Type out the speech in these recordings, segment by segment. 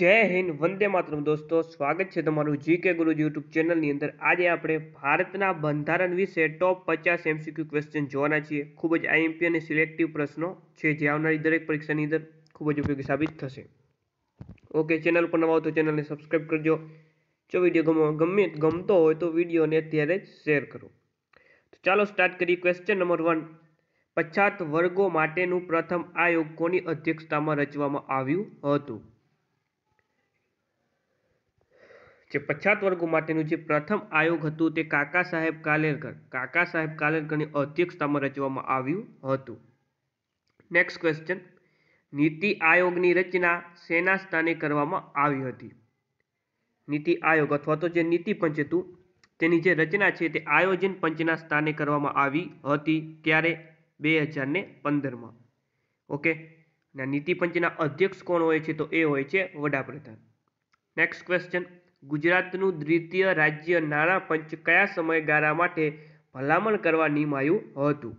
જય હિન્દ વંદે માતરમ દોસ્તો સ્વાગત છે તમારું જી કે ગુરુ યુટ્યુબ ચેનલની અંદર આજે આપણે ભારતના બંધારણ વિશે ટોપ પચાસ એમસીક્યુ ક્વેશ્ચન જોવાના છીએ ખૂબ જ આઈએમપી અને સિલેક્ટિવ પ્રશ્નો છે જે આવનારી દરેક પરીક્ષાની અંદર ખૂબ જ ઉપયોગી સાબિત થશે ઓકે ચેનલ પર નવા તો ચેનલને સબસ્ક્રાઈબ કરજો જો વિડીયો ગમે ગમતો હોય તો વિડીયોને અત્યારે જ શેર કરો તો ચાલો સ્ટાર્ટ કરીએ ક્વેશ્ચન નંબર વન પછાત વર્ગો માટેનું પ્રથમ આયોગ કોની અધ્યક્ષતામાં રચવામાં આવ્યું હતું જે પછાત વર્ગો માટેનું જે પ્રથમ આયોગ હતું તે કાકા સાહેબ કાલેરકર કાકા સાહેબ કાલેરકરની અધ્યક્ષતામાં રચવામાં આવ્યું હતું નેક્સ્ટ ક્વેશ્ચન નીતિ આયોગની રચના સેના સ્થાને કરવામાં આવી હતી નીતિ આયોગ અથવા તો જે નીતિ પંચ હતું તેની જે રચના છે તે આયોજન પંચના સ્થાને કરવામાં આવી હતી ત્યારે બે હજારને પંદરમાં ઓકે નીતિ પંચના અધ્યક્ષ કોણ હોય છે તો એ હોય છે વડાપ્રધાન નેક્સ્ટ ક્વેશ્ચન ગુજરાતનું દ્વિતીય રાજ્ય નાણાં પંચ કયા સમયગાળા માટે ભલામણ કરવા નિમાયું હતું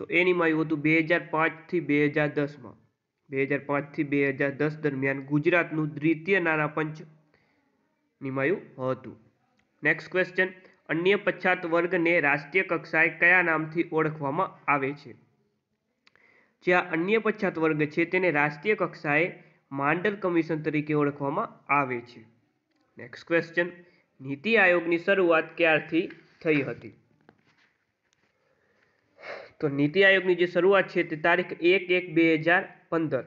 તો એ નિમાયું હતું બે હજાર પાંચથી બે હજાર દસમાં બે હજાર પાંચથી બે હજાર દસ દરમિયાન ગુજરાતનું દ્વિતીય નાણાં પંચ નિમાયું હતું નેક્સ્ટ ક્વેશ્ચન અન્ય પછાત વર્ગને રાષ્ટ્રીય કક્ષાએ કયા નામથી ઓળખવામાં આવે છે જ્યાં અન્ય પછાત વર્ગ છે તેને રાષ્ટ્રીય કક્ષાએ માંડલ કમિશન તરીકે ઓળખવામાં આવે છે નેક્સ્ટ ક્વેશ્ચન નીતિ આયોગની શરૂઆત ક્યારથી થઈ હતી તો નીતિ આયોગની જે શરૂઆત છે તે તારીખ એક એક બે હજાર પંદર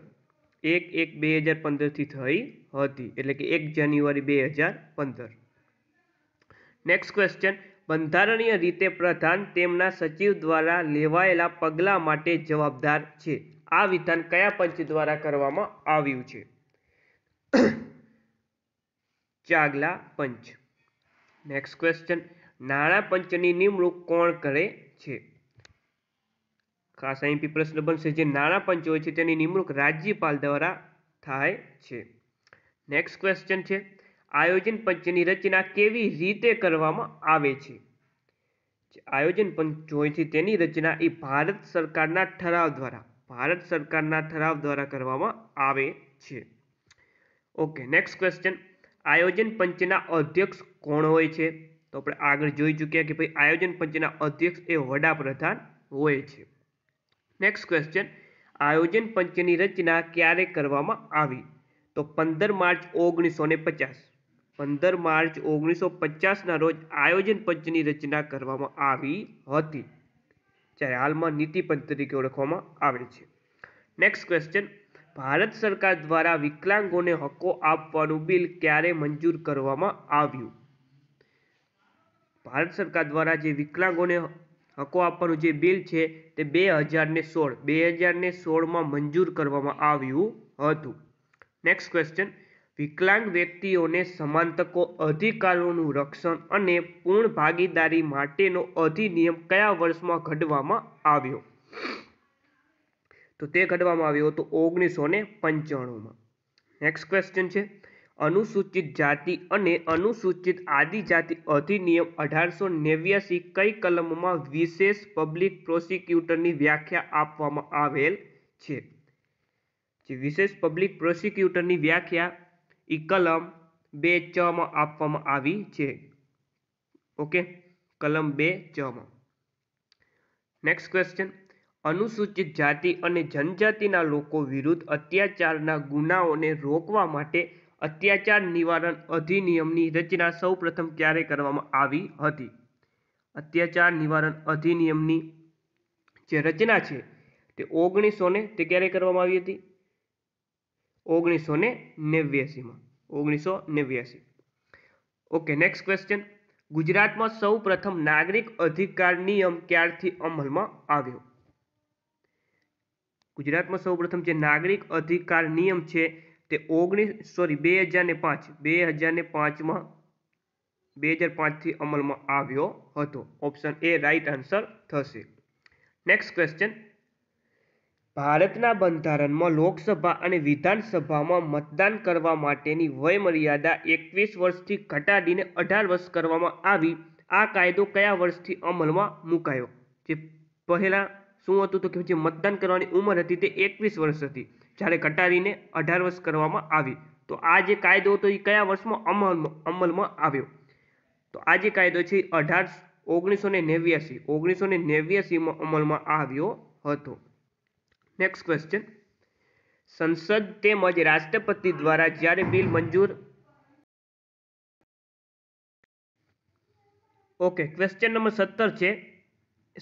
એક એક બે હજાર પંદરથી થઈ હતી એટલે કે એક જાન્યુઆરી બે હજાર પંદર નેક્સ્ટ ક્વેશ્ચન બંધારણીય રીતે પ્રધાન તેમના સચિવ દ્વારા લેવાયેલા પગલાં માટે જવાબદાર છે આ વિધાન કયા પંચ દ્વારા કરવામાં આવ્યું છે ચાગલા પંચ નેક્સ્ટ ક્વેશ્ચન નાણાં પંચની નિમણૂક કોણ કરે છે ખાસ અહીંથી પ્રશ્ન બનશે જે નાણાં પંચ હોય છે તેની નિમણૂક રાજ્યપાલ દ્વારા થાય છે નેક્સ્ટ ક્વેશ્ચન છે આયોજન પંચની રચના કેવી રીતે કરવામાં આવે છે આયોજન પંચ હોય છે તેની રચના એ ભારત સરકારના ઠરાવ દ્વારા ભારત સરકારના ઠરાવ દ્વારા કરવામાં આવે છે ઓકે નેક્સ્ટ ક્વેશ્ચન આયોજન પંચના અધ્યક્ષ કોણ હોય છે તો આપણે આગળ જોઈ ચૂક્યા કે ભાઈ આયોજન પંચના અધ્યક્ષ એ વડાપ્રધાન હોય છે નેક્સ્ટ ક્વેશ્ચન આયોજન પંચની રચના ક્યારે કરવામાં આવી તો પંદર માર્ચ ઓગણીસો ને પચાસ પંદર માર્ચ ઓગણીસો પચાસના રોજ આયોજન પંચની રચના કરવામાં આવી હતી જ્યારે હાલમાં નીતિ પંચ તરીકે ઓળખવામાં આવે છે નેક્સ્ટ ક્વેશ્ચન ભારત સરકાર દ્વારા વિકલાંગોને હકો આપવાનું બિલ ક્યારે મંજૂર કરવામાં આવ્યું ભારત સરકાર દ્વારા જે વિકલાંગોને હકો આપવાનું જે બિલ છે તે બે હજાર ને સોળ બે હજારને સોળમાં મંજૂર કરવામાં આવ્યું હતું નેક્સ્ટ ક્વેશ્ચન વિકલાંગ વ્યક્તિઓને સમાન તકો અધિકારોનું રક્ષણ અને પૂર્ણ ભાગીદારી માટેનો અધિનિયમ કયા વર્ષમાં ઘડવામાં આવ્યો તો તે ઘડવામાં આવ્યો હતો ઓગણીસો ને પંચાણુંમાં નેક્સ્ટ ક્વેશ્ચન છે અનુસૂચિત જાતિ અને અનુસૂચિત આદિજાતિ અધિનિયમ અઢારસો નેવ્યાસી કઈ કલમમાં વિશેષ પબ્લિક પ્રોસિક્યુટરની વ્યાખ્યા આપવામાં આવેલ છે જે વિશેષ પબ્લિક પ્રોસિક્યુટરની વ્યાખ્યા એ કલમ બે ચમાં આપવામાં આવી છે ઓકે કલમ બે ચમાં નેક્સ્ટ ક્વેશ્ચન અનુસૂચિત જાતિ અને જનજાતિના લોકો વિરુદ્ધ અત્યાચારના ગુનાઓને રોકવા માટે અત્યાચાર નિવારણ અધિનિયમની રચના સૌપ્રથમ ક્યારે કરવામાં આવી હતી અત્યાચાર નિવારણ અધિનિયમની જે રચના છે તે ઓગણીસો ને તે ક્યારે કરવામાં આવી હતી ઓગણીસો ને નેવ્યાસીમાં ઓગણીસો નેવ્યાસી ઓકે નેક્સ્ટ ક્વેશ્ચન ગુજરાતમાં સૌ પ્રથમ નાગરિક અધિકાર નિયમ ક્યારથી અમલમાં આવ્યો ગુજરાતમાં સૌપ્રથમ જે નાગરિક અધિકાર નિયમ છે તે ઓગણીસ સોરી બે હજાર ને પાંચ બે હજાર ને પાંચમાં બે હજાર પાંચથી અમલમાં આવ્યો હતો ઓપ્શન એ રાઈટ આન્સર થશે નેક્સ્ટ ક્વેશ્ચન ભારતના બંધારણમાં લોકસભા અને વિધાનસભામાં મતદાન કરવા માટેની વયમર્યાદા એકવીસ વર્ષથી ઘટાડીને અઢાર વર્ષ કરવામાં આવી આ કાયદો કયા વર્ષથી અમલમાં મુકાયો જે પહેલા શું હતું તો કે જે મતદાન કરવાની ઉંમર હતી તે એકવીસ વર્ષ હતી જ્યારે ઘટાડીને અઢાર વર્ષ કરવામાં આવી તો આ જે કાયદો હતો એ કયા વર્ષમાં અમલમાં અમલમાં આવ્યો તો આ જે કાયદો છે એ અઢાર ઓગણીસો ને નેવ્યાસી ઓગણીસો ને નેવ્યાસીમાં અમલમાં આવ્યો હતો નેક્સ્ટ ક્વેશ્ચન સંસદ તેમજ રાષ્ટ્રપતિ દ્વારા જ્યારે બિલ મંજૂર ઓકે ક્વેશ્ચન નંબર સત્તર છે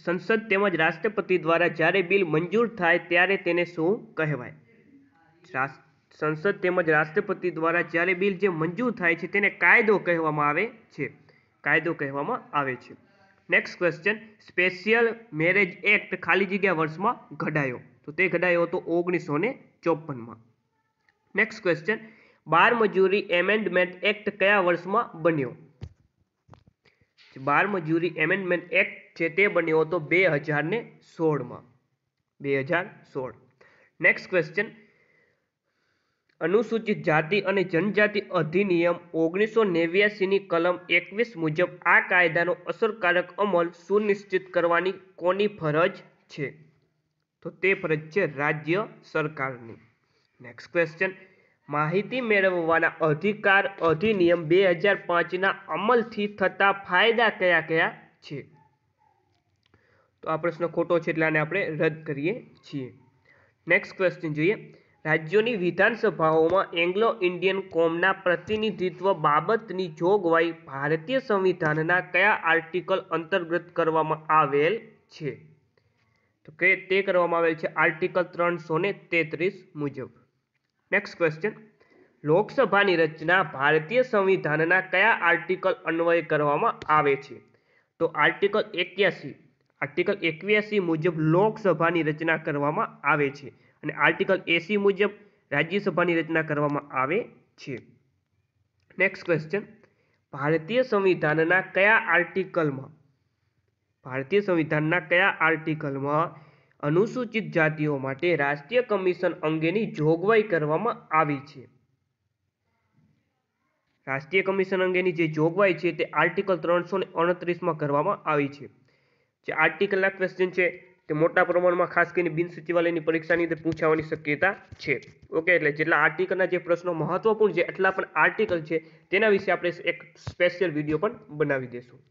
સંસદ તેમજ રાષ્ટ્રપતિ દ્વારા જ્યારે બિલ મંજૂર થાય ત્યારે તેને શું કહેવાય સંસદ તેમજ રાષ્ટ્રપતિ દ્વારા જ્યારે બિલ જે મંજૂર થાય છે તેને કાયદો કહેવામાં આવે છે કાયદો કહેવામાં આવે છે next question special marriage act ખાલી જગ્યા વર્ષમાં ઘડાયો તો તે ઘડાયો હતો ઓગણીસો ને ચોપનમાં નેક્સ્ટ ક્વેશ્ચન બાર મજૂરી એમેન્ડમેન્ટ એક્ટ કયા વર્ષમાં બન્યો બાર મજૂરી એમેન્ડમેન્ટ એક્ટ છે તે બન્યો હતો બે હજાર ને સોળમાં બે હજાર સોળ નેક્સ્ટ ક્વેશ્ચન અનુસૂચિત જાતિ અને જનજાતિ અધિનિયમ ઓગણીસો નેવ્યાસીની કલમ એકવીસ મુજબ આ કાયદાનો અસરકારક અમલ સુનિશ્ચિત કરવાની કોની ફરજ છે તો તે ફરજ છે રાજ્ય સરકારની નેક્સ્ટ ક્વેશ્ચન માહિતી મેળવવાના અધિકાર અધિનિયમ બે હજાર પાંચના અમલથી થતા ફાયદા કયા કયા છે તો આ પ્રશ્ન ખોટો છે એટલે આને આપણે રદ કરીએ છીએ નેક્સ્ટ ક્વેશ્ચન જોઈએ રાજ્યોની વિધાનસભાઓમાં એંગ્લો ઇન્ડિયન કોમના પ્રતિનિધિત્વ બાબતની જોગવાઈ ભારતીય સંવિધાનના કયા આર્ટિકલ અંતર્ગત કરવામાં આવેલ છે તો કે તે કરવામાં આવેલ છે આર્ટિકલ ત્રણસો ને તેત્રીસ મુજબ નેક્સ્ટ ક્વેશ્ચન લોકસભાની રચના ભારતીય સંવિધાનના કયા આર્ટિકલ અન્વય કરવામાં આવે છે તો આર્ટિકલ એક્યાસી આર્ટિકલ એકવ્યાસી મુજબ લોકસભાની રચના કરવામાં આવે છે અને આર્ટિકલ એસી મુજબ રાજ્યસભાની રચના કરવામાં આવે છે નેક્સ્ટ ક્વેશ્ચન ભારતીય સંવિધાનના કયા આર્ટિકલમાં ભારતીય સંવિધાનના કયા આર્ટિકલમાં અનુસૂચિત જાતિઓ માટે રાષ્ટ્રીય કમિશન અંગેની જોગવાઈ કરવામાં આવી છે રાષ્ટ્રીય કમિશન અંગેની જે જોગવાઈ છે તે આર્ટિકલ ત્રણસો ને અડત્રીસમાં કરવામાં આવી છે જે આર્ટિકલના ક્વેશ્ચન છે તે મોટા પ્રમાણમાં ખાસ કરીને બિન સચિવાલયની પરીક્ષાની અંદર પૂછાવાની શક્યતા છે ઓકે એટલે જેટલા આર્ટિકલના જે પ્રશ્નો મહત્વપૂર્ણ છે એટલા પણ આર્ટિકલ છે તેના વિશે આપણે એક સ્પેશિયલ વિડીયો પણ બનાવી દઈશું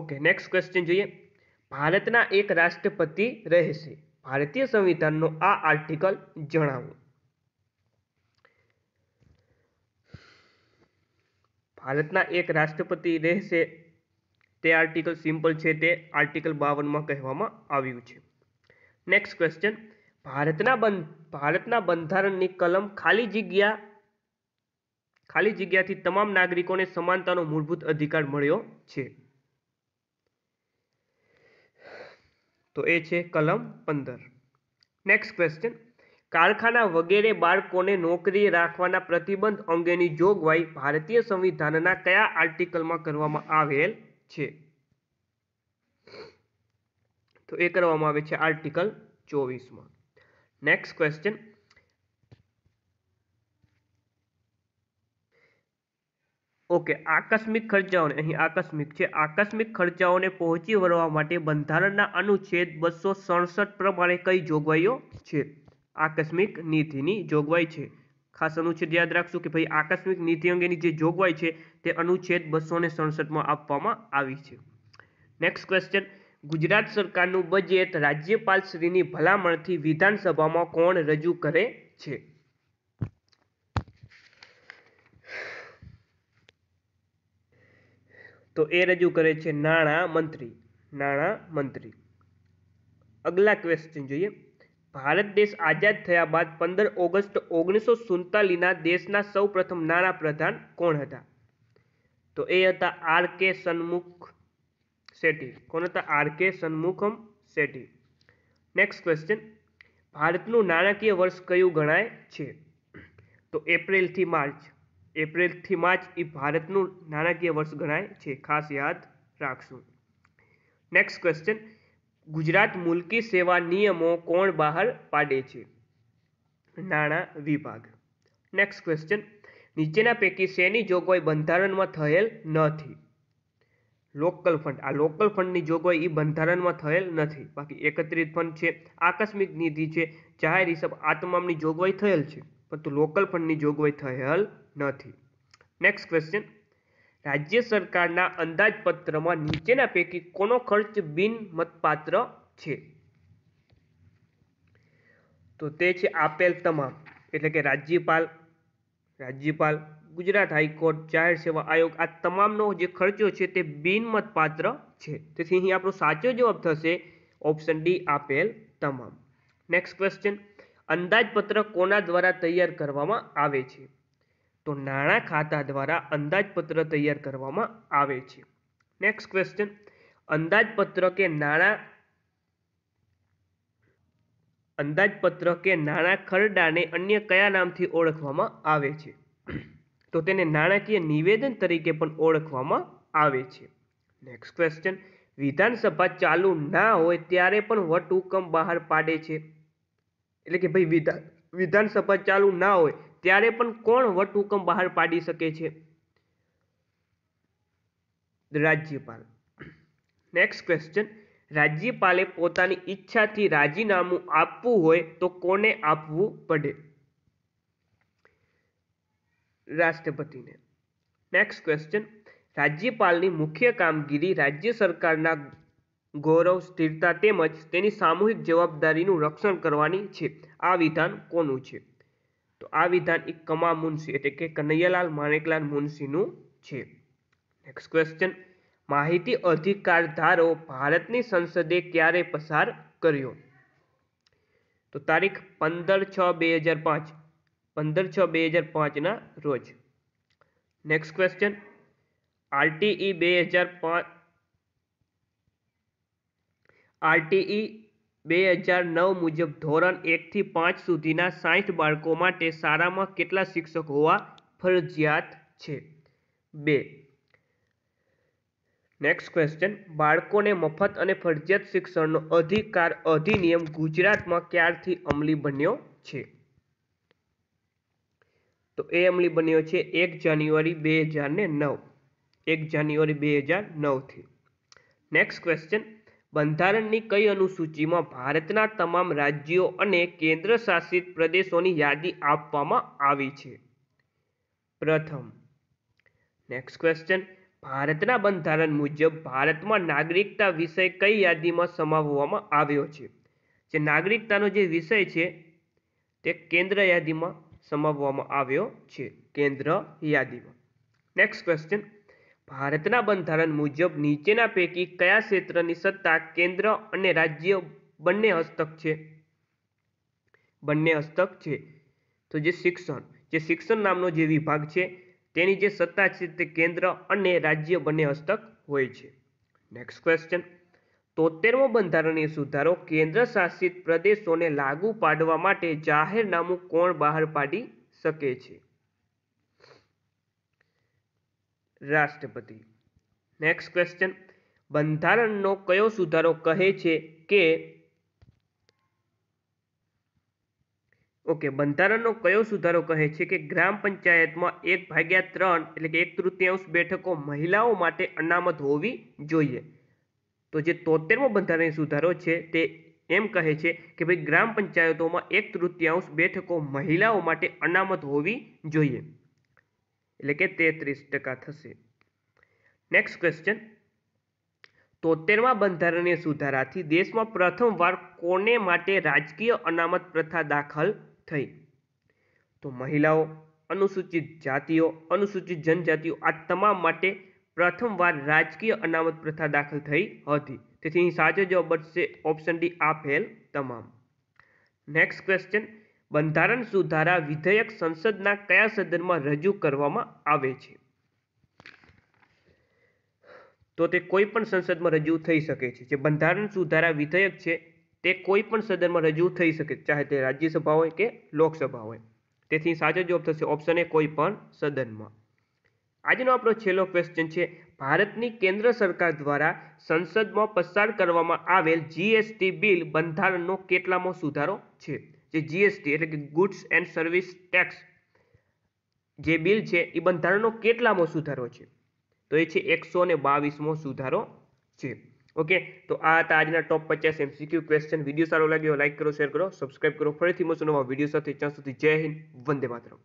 ઓકે નેક્સ્ટ ક્વેશ્ચન જોઈએ ભારતના એક રાષ્ટ્રપતિ રહેશે ભારતીય સંવિધાનનો આ આર્ટિકલ જણાવો ભારતના એક રાષ્ટ્રપતિ રહેશે તે આર્ટિકલ સિમ્પલ છે તે આર્ટિકલ બાવનમાં કહેવામાં આવ્યું છે નેક્સ્ટ ક્વેશ્ચન ભારતના બંધ ભારતના બંધારણની કલમ ખાલી જગ્યા ખાલી જગ્યાથી તમામ નાગરિકોને સમાનતાનો મૂળભૂત અધિકાર મળ્યો છે તો એ છે કલમ પંદર નેક્સ્ટ ક્વેશ્ચન કારખાના વગેરે બાળકોને નોકરી રાખવાના પ્રતિબંધ અંગેની જોગવાઈ ભારતીય સંવિધાનના કયા આર્ટિકલમાં કરવામાં આવેલ છે તો એ કરવામાં આવે છે આર્ટિકલ ચોવીસમાં નેક્સ્ટ ક્વેશ્ચન ઓકે આકસ્મિક ખર્ચાઓને અહીં આકસ્મિક છે આકસ્મિક ખર્ચાઓને પહોંચી વળવા માટે બંધારણના અનુચ્છેદ બસો સડસઠ પ્રમાણે કઈ જોગવાઈઓ છે આકસ્મિક નીતિની જોગવાઈ છે ખાસ અનુચ્છેદ યાદ રાખશું કે ભાઈ આકસ્મિક નીતિ અંગેની જે જોગવાઈ છે તે અનુચ્છેદ બસો ને સડસઠમાં આપવામાં આવી છે નેક્સ્ટ ક્વેશ્ચન ગુજરાત સરકારનું બજેટ રાજ્યપાલશ્રીની ભલામણથી વિધાનસભામાં કોણ રજૂ કરે છે તો એ રજૂ કરે છે નાણા મંત્રી નાણા મંત્રી અગલા ક્વેશ્ચન જોઈએ ભારત દેશ આઝાદ થયા બાદ પંદર ઓગસ્ટ ઓગણીસો સુડતાલીસના દેશના સૌ પ્રથમ નાના પ્રધાન કોણ હતા તો એ હતા આર કે સન્મુખ શેઠી કોણ હતા આર કે સન્મુખમ શેઠી નેક્સ્ટ ક્વેશ્ચન ભારતનું નાણાકીય વર્ષ કયું ગણાય છે તો એપ્રિલથી માર્ચ એપ્રિલથી માર્ચ એ ભારતનું નાણાકીય વર્ષ ગણાય છે ખાસ યાદ રાખશું નેક્સ્ટ ક્વેશ્ચન ગુજરાત મુલકી સેવા નિયમો કોણ બહાર પાડે છે નાણાં વિભાગ નેક્સ્ટ ક્વેશ્ચન નીચેના પૈકી શેની જોગવાઈ બંધારણમાં થયેલ નથી લોકલ ફંડ આ લોકલ ફંડની જોગવાઈ એ બંધારણમાં થયેલ નથી બાકી એકત્રિત ફંડ છે આકસ્મિક નિધિ છે જાહેર હિસાબ આ તમામની જોગવાઈ થયેલ છે પરંતુ લોકલ ફંડની જોગવાઈ થયેલ નથી નેક્સ્ટ ક્વેશ્ચન રાજ્ય સરકારના અંદાજપત્રમાં નીચેના પૈકી કોનો ખર્ચ બિન મતપાત્ર છે તો તે છે આપેલ તમામ એટલે કે રાજ્યપાલ રાજ્યપાલ ગુજરાત હાઈકોર્ટ જાહેર સેવા આયોગ આ તમામનો જે ખર્ચો છે તે બિનમતપાત્ર છે તેથી અહીં આપણો સાચો જવાબ થશે ઓપ્શન ડી આપેલ તમામ નેક્સ્ટ ક્વેશ્ચન અંદાજપત્ર કોના દ્વારા તૈયાર કરવામાં આવે છે તો નાણાં ખાતા દ્વારા અંદાજપત્ર તૈયાર કરવામાં આવે છે નેક્સ્ટ ક્વેશ્ચન અંદાજપત્ર કે નાણાં અંદાજપત્ર કે નાણાં ખરડાને અન્ય કયા નામથી ઓળખવામાં આવે છે તો તેને નાણાકીય નિવેદન તરીકે પણ ઓળખવામાં આવે છે નેક્સ્ટ ક્વેશ્ચન વિધાનસભા ચાલુ ના હોય ત્યારે પણ વટ હુકમ બહાર પાડે છે એટલે કે ભાઈ વિધાન વિધાનસભા ચાલુ ના હોય ત્યારે પણ કોણ વટહુકમ બહાર પાડી શકે છે રાજ્યપાલ નેક્સ્ટ ક્વેશ્ચન રાજ્યપાલે પોતાની ઈચ્છાથી રાજીનામું આપવું હોય તો કોને આપવું પડે રાષ્ટ્રપતિને નેક્સ્ટ ક્વેશ્ચન રાજ્યપાલની મુખ્ય કામગીરી રાજ્ય સરકારના ગૌરવ સ્થિરતા તેમજ તેની સામૂહિક જવાબદારીનું રક્ષણ કરવાની છે આ વિધાન કોનું છે તો આ વિધાન એ કમા મુનશી એટલે કે કનૈયાલાલ માણેકલાલ મુનશીનું છે નેક્સ્ટ ક્વેશ્ચન માહિતી અધિકાર ધારો ભારતની સંસદે ક્યારે પસાર કર્યો તો તારીખ પંદર છ બે હજાર પાંચ પંદર છ બે હજાર પાંચના રોજ નેક્સ્ટ ક્વેશ્ચન આરટીઈ બે હજાર પાંચ આરટીઈ બે હજાર નવ મુજબ ધોરણ એકથી પાંચ સુધીના સાઠ બાળકો માટે શાળામાં કેટલા શિક્ષક હોવા ફરજિયાત છે બે નેક્સ્ટ ક્વેશ્ચન બાળકોને મફત અને ફરજિયાત શિક્ષણનો અધિકાર અધિનિયમ ગુજરાતમાં ક્યારથી અમલી બન્યો છે તો એ અમલી બન્યો છે એક જાન્યુઆરી બે હજાર ને નવ એક જાન્યુઆરી બે હજાર નવથી નેક્સ્ટ ક્વેશ્ચન બંધારણની કઈ અનુસૂચિમાં ભારતના તમામ રાજ્યો અને કેન્દ્રશાસિત પ્રદેશોની યાદી આપવામાં આવી છે પ્રથમ નેક્સ્ટ ક્વેશ્ચન ભારતના બંધારણ મુજબ ભારતમાં નાગરિકતા વિષય કઈ યાદીમાં સમાવવામાં આવ્યો છે જે નાગરિકતાનો જે વિષય છે તે કેન્દ્ર યાદીમાં સમાવવામાં આવ્યો છે કેન્દ્ર યાદીમાં નેક્સ્ટ ક્વેશ્ચન ભારતના બંધારણ મુજબ નીચેના પૈકી કયા ક્ષેત્રની સત્તા કેન્દ્ર અને રાજ્ય બંને હસ્તક છે બંને હસ્તક છે તો જે શિક્ષણ જે શિક્ષણ નામનો જે વિભાગ છે તેની જે સત્તા છે તે કેન્દ્ર અને રાજ્ય બંને હસ્તક હોય છે નેક્સ્ટ ક્વેશ્ચન તોતેરમો બંધારણીય સુધારો કેન્દ્ર શાસિત પ્રદેશોને લાગુ પાડવા માટે જાહેરનામું કોણ બહાર પાડી શકે છે રાષ્ટ્રપતિ નેક્સ્ટ ક્વેશ્ચન બંધારણનો કયો સુધારો કહે છે કે ઓકે બંધારણનો કયો સુધારો કહે છે કે ગ્રામ પંચાયતમાં એક ભાગ્યા ત્રણ એટલે કે એક તૃતીયાંશ બેઠકો મહિલાઓ માટે અનામત હોવી જોઈએ તો જે તોતેરમો બંધારણીય સુધારો છે તે એમ કહે છે કે ભાઈ ગ્રામ પંચાયતોમાં એક તૃતીયાંશ બેઠકો મહિલાઓ માટે અનામત હોવી જોઈએ એટલે કે તેત્રીસ ટકા થશે નેક્સ્ટ ક્વેશ્ચન તોતેરમા બંધારણીય સુધારાથી દેશમાં પ્રથમવાર કોને માટે રાજકીય અનામત પ્રથા દાખલ થઈ તો મહિલાઓ અનુસૂચિત જાતિઓ અનુસૂચિત જનજાતિઓ આ તમામ માટે પ્રથમવાર રાજકીય અનામત પ્રથા દાખલ થઈ હતી તેથી અહીં સાચો જવાબ બનશે ઓપ્શન ડી આ ફેલ તમામ નેક્સ્ટ ક્વેશ્ચન બંધારણ સુધારા વિધેયક સંસદના કયા સદનમાં રજૂ કરવામાં આવે છે તો તે કોઈ પણ સંસદમાં રજૂ થઈ શકે છે જે બંધારણ સુધારા વિધેયક છે તે કોઈ પણ સદનમાં રજૂ થઈ શકે ચાહે તે રાજ્યસભા હોય કે લોકસભા હોય તેથી સાચો જવાબ થશે ઓપ્શન એ કોઈ પણ સદનમાં આજનો આપણો છેલ્લો ક્વેશ્ચન છે ભારતની કેન્દ્ર સરકાર દ્વારા સંસદમાં પસાર કરવામાં આવેલ જીએસટી બિલ બંધારણનો કેટલામો સુધારો છે જે જીએસટી એટલે કે ગુડ્સ એન્ડ સર્વિસ ટેક્સ જે બિલ છે એ બંધારણનો કેટલામો સુધારો છે તો એ છે એકસો ને બાવીસમો સુધારો છે ઓકે તો આ હતા આજના ટોપ પચાસ એમસીક્યુ ક્વેશ્ચન વિડીયો સારો લાગ્યો લાઇક કરો શેર કરો સબસ્ક્રાઇબ કરો ફરીથી મળશું નવા વિડીયો સાથે ત્યાં સુધી જય હિન્દ વંદે માતરમ